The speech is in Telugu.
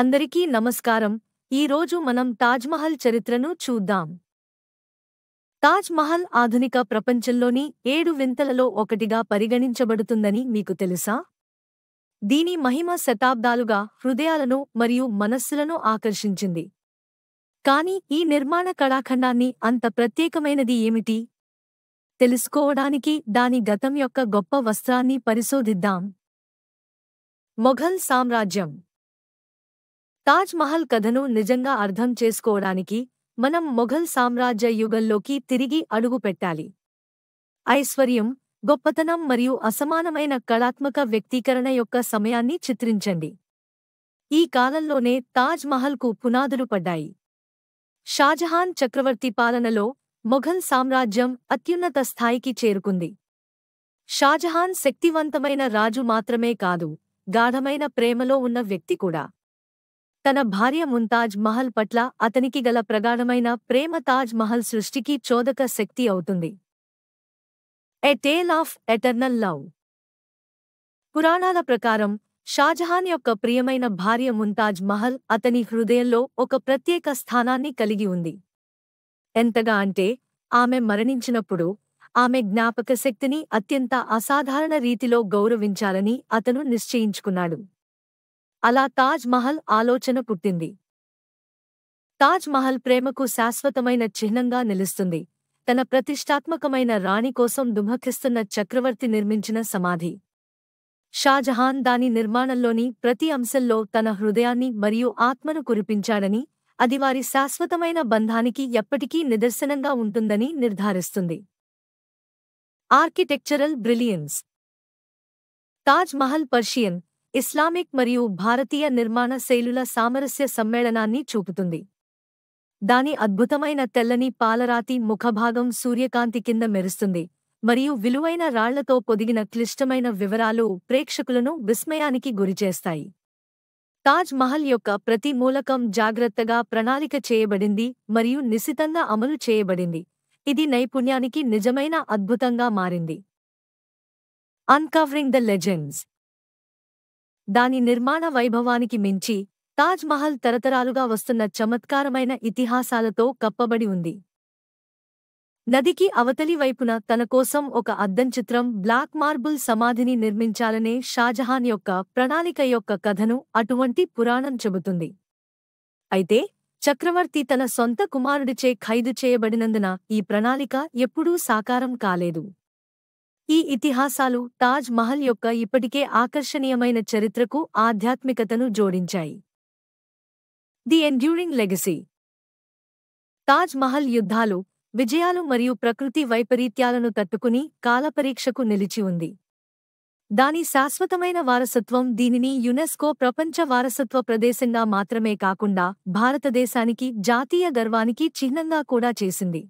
అందరికీ నమస్కారం ఈరోజు మనం తాజ్మహల్ చరిత్రను చూద్దాం తాజ్మహల్ ఆధునిక ప్రపంచంలోని ఏడు వింతలలో ఒకటిగా పరిగణించబడుతుందని మీకు తెలుసా దీని మహిమ శతాబ్దాలుగా హృదయాలను మరియు మనస్సులను ఆకర్షించింది కాని ఈ నిర్మాణ కళాఖండాన్ని అంత ప్రత్యేకమైనది ఏమిటి తెలుసుకోవడానికి దాని గతం యొక్క గొప్ప వస్త్రాన్ని పరిశోధిద్దాం మొఘల్ సామ్రాజ్యం తాజ్మహల్ కథను నిజంగా అర్థం చేసుకోవడానికి మనం మొఘల్ సామ్రాజ్య యుగంలోకి తిరిగి అడుగుపెట్టాలి ఐశ్వర్యం గొప్పతనం మరియు అసమానమైన కళాత్మక వ్యక్తీకరణ యొక్క సమయాన్ని చిత్రించండి ఈ కాలంలోనే తాజ్ పునాదులు పడ్డాయి షాజహాన్ చక్రవర్తి పాలనలో మొఘల్ సామ్రాజ్యం అత్యున్నత స్థాయికి చేరుకుంది షాజహాన్ శక్తివంతమైన రాజు మాత్రమే కాదు గాఢమైన ప్రేమలో ఉన్న వ్యక్తి కూడా తన భార్య ముంతాజ్ మహల్ పట్ల అతనికి గల ప్రగాఢమైన ప్రేమ తాజ్ మహల్ సృష్టికి చోదక శక్తి అవుతుంది a tale of eternal love పురాణాల ప్రకారం షాజహాన్ యొక్క ప్రియమైన భార్య ముంతాజ్ మహల్ అతని హృదయంలో ఒక ప్రత్యేక స్థానాన్ని కలిగి ఉంది ఎంతగా అంటే ఆమె మరణించినప్పుడు ఆమె జ్ఞాపక శక్తిని అత్యంత అసాధారణ రీతిలో గౌరవించాలని అతను నిశ్చయించుకున్నాడు అలా తాజ్ మహల్ ఆలోచన పుట్టింది తాజ్ మహల్ ప్రేమకు శాశ్వతమైన చిహ్నంగా నిలుస్తుంది తన ప్రతిష్టాత్మకమైన రాణి కోసం దుమఖిస్తున్న చక్రవర్తి నిర్మించిన సమాధి షాజహాన్ దాని నిర్మాణంలోని ప్రతి అంశంలో తన హృదయాన్ని మరియు ఆత్మను కురిపించాడని అది వారి శాశ్వతమైన బంధానికి ఎప్పటికీ నిదర్శనంగా ఉంటుందని నిర్ధారిస్తుంది architectural brilliance Taj Mahal Persian Islamic మరియు భారతీయ నిర్మాణ శైలుల సామరస్య సమ్మేళనాన్ని చూపుతుంది దాని అద్భుతమైన తెల్లని పాలరాతి ముఖభాగం సూర్యకాంతి కింద మెరుస్తుంది మరియు విలువైన రాళ్లతో పొదిగిన క్లిష్టమైన వివరాలు ప్రేక్షకులను విస్మయానికి గురిచేస్తాయి తాజ్ మహల్ యొక్క ప్రతి మూలకం జాగ్రత్తగా ప్రణాళిక చేయబడింది మరియు నిశితంగా అమలు చేయబడింది ఇది నైపుణ్యానికి నిజమైన అద్భుతంగా మారింది అన్కవరింగ్ ద లెజెండ్స్ దాని నిర్మాణ వైభవానికి మించి తాజ్ మహల్ తరతరాలుగా వస్తున్న చమత్కారమైన ఇతిహాసాలతో కప్పబడి ఉంది నదికి అవతలి వైపున తన కోసం ఒక అద్దం చిత్రం బ్లాక్ మార్బుల్ సమాధిని నిర్మించాలనే షాజహాన్ యొక్క ప్రణాళిక యొక్క కథను అటువంటి పురాణం చెబుతుంది అయితే చక్రవర్తి తన సొంత కుమారుడిచే ఖైదు చేయబడినందున ఈ ప్రణాళిక ఎప్పుడూ సాకారం కాలేదు ఈ ఇతిహాసాలు తాజ్ మహల్ యొక్క ఇప్పటికే ఆకర్షణీయమైన చరిత్రకు ఆధ్యాత్మికతను జోడించాయి the enduring legacy Taj Mahal యుద్ధాలు విజయాలు మరియు ప్రకృతి వైపరీత్యాలను తట్టుకుని కాలపరీక్షకు నిలిచి ఉంది దాని శాశ్వతమైన వారసత్వం దీనిని యునెస్కో ప్రపంచ వారసత్వ ప్రదేశంగా మాత్రమే కాకుండా భారతదేశానికి జాతీయ గర్వానికి చిహ్నంగా కూడా చేసింది